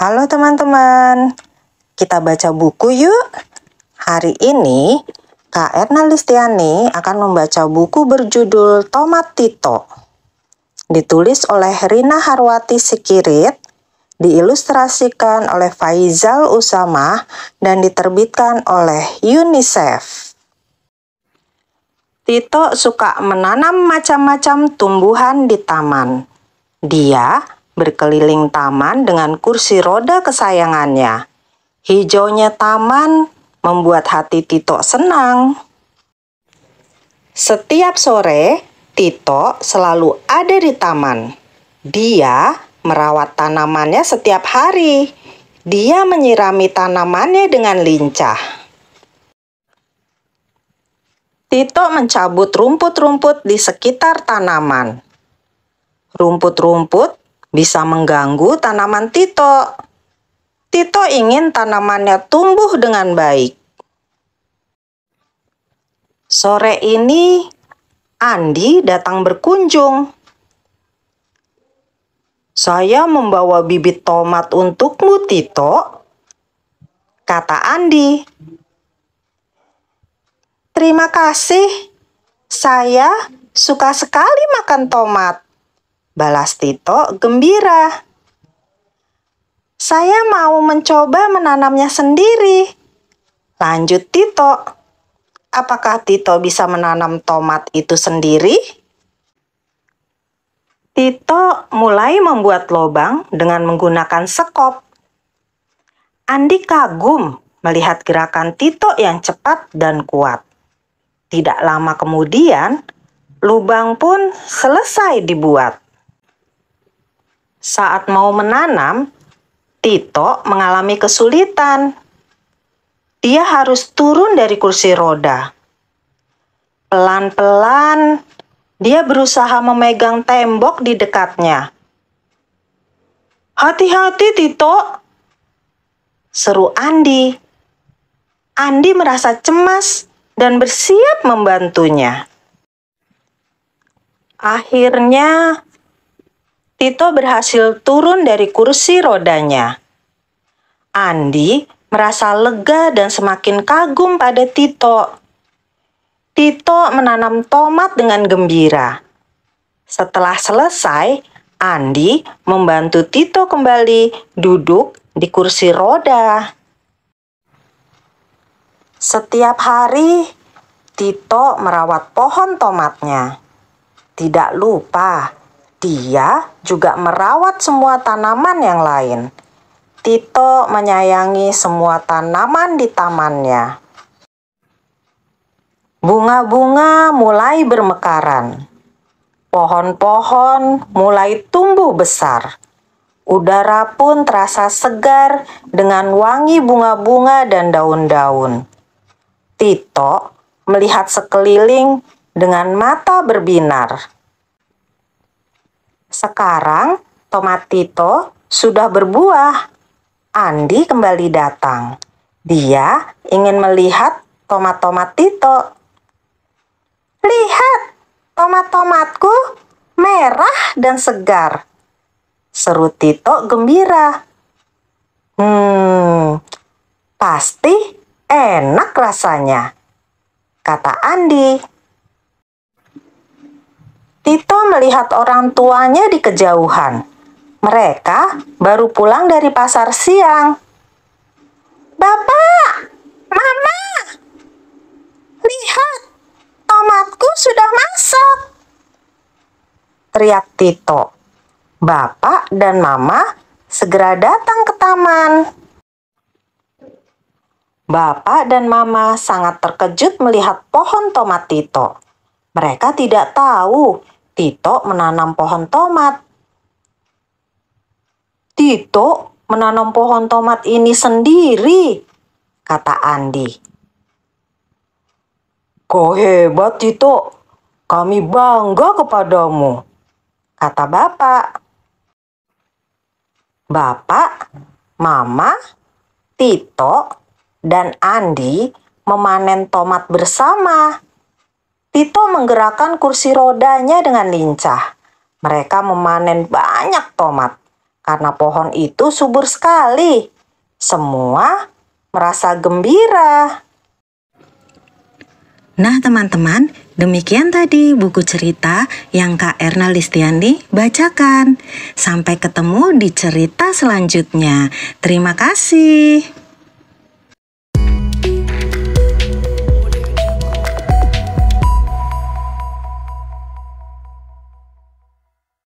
Halo teman-teman, kita baca buku yuk. Hari ini Kak Erna Listiani akan membaca buku berjudul Tomat Tito. Ditulis oleh Rina Harwati Sikirit, diilustrasikan oleh Faizal Usama, dan diterbitkan oleh UNICEF. Tito suka menanam macam-macam tumbuhan di taman. Dia berkeliling taman dengan kursi roda kesayangannya. Hijaunya taman membuat hati Tito senang. Setiap sore, Tito selalu ada di taman. Dia merawat tanamannya setiap hari. Dia menyirami tanamannya dengan lincah. Tito mencabut rumput-rumput di sekitar tanaman. Rumput-rumput bisa mengganggu tanaman Tito. Tito ingin tanamannya tumbuh dengan baik. Sore ini, Andi datang berkunjung. Saya membawa bibit tomat untukmu, Tito, kata Andi. Terima kasih, saya suka sekali makan tomat. Balas Tito gembira. Saya mau mencoba menanamnya sendiri. Lanjut Tito. Apakah Tito bisa menanam tomat itu sendiri? Tito mulai membuat lubang dengan menggunakan sekop. Andi kagum melihat gerakan Tito yang cepat dan kuat. Tidak lama kemudian, lubang pun selesai dibuat. Saat mau menanam, Tito mengalami kesulitan. Dia harus turun dari kursi roda. Pelan-pelan, dia berusaha memegang tembok di dekatnya. Hati-hati, Tito! Seru Andi. Andi merasa cemas dan bersiap membantunya. Akhirnya, Tito berhasil turun dari kursi rodanya. Andi merasa lega dan semakin kagum pada Tito. Tito menanam tomat dengan gembira. Setelah selesai, Andi membantu Tito kembali duduk di kursi roda. Setiap hari, Tito merawat pohon tomatnya. Tidak lupa, dia juga merawat semua tanaman yang lain. Tito menyayangi semua tanaman di tamannya. Bunga-bunga mulai bermekaran. Pohon-pohon mulai tumbuh besar. Udara pun terasa segar dengan wangi bunga-bunga dan daun-daun. Tito melihat sekeliling dengan mata berbinar. Sekarang Tomatito sudah berbuah. Andi kembali datang. Dia ingin melihat tomat-tomat Tito. Lihat, tomat-tomatku merah dan segar. Seru Tito gembira. Hmm, pasti enak rasanya, kata Andi melihat orang tuanya di kejauhan. Mereka baru pulang dari pasar siang. Bapak, Mama, lihat, tomatku sudah masak. Teriak Tito. Bapak dan Mama segera datang ke taman. Bapak dan Mama sangat terkejut melihat pohon tomat Tito. Mereka tidak tahu Tito menanam pohon tomat. Tito menanam pohon tomat ini sendiri, kata Andi. Kau hebat, Tito. Kami bangga kepadamu, kata Bapak. Bapak, Mama, Tito, dan Andi memanen tomat bersama. Tito menggerakkan kursi rodanya dengan lincah. Mereka memanen banyak tomat karena pohon itu subur sekali. Semua merasa gembira. Nah teman-teman, demikian tadi buku cerita yang Kak Erna Listiani bacakan. Sampai ketemu di cerita selanjutnya. Terima kasih.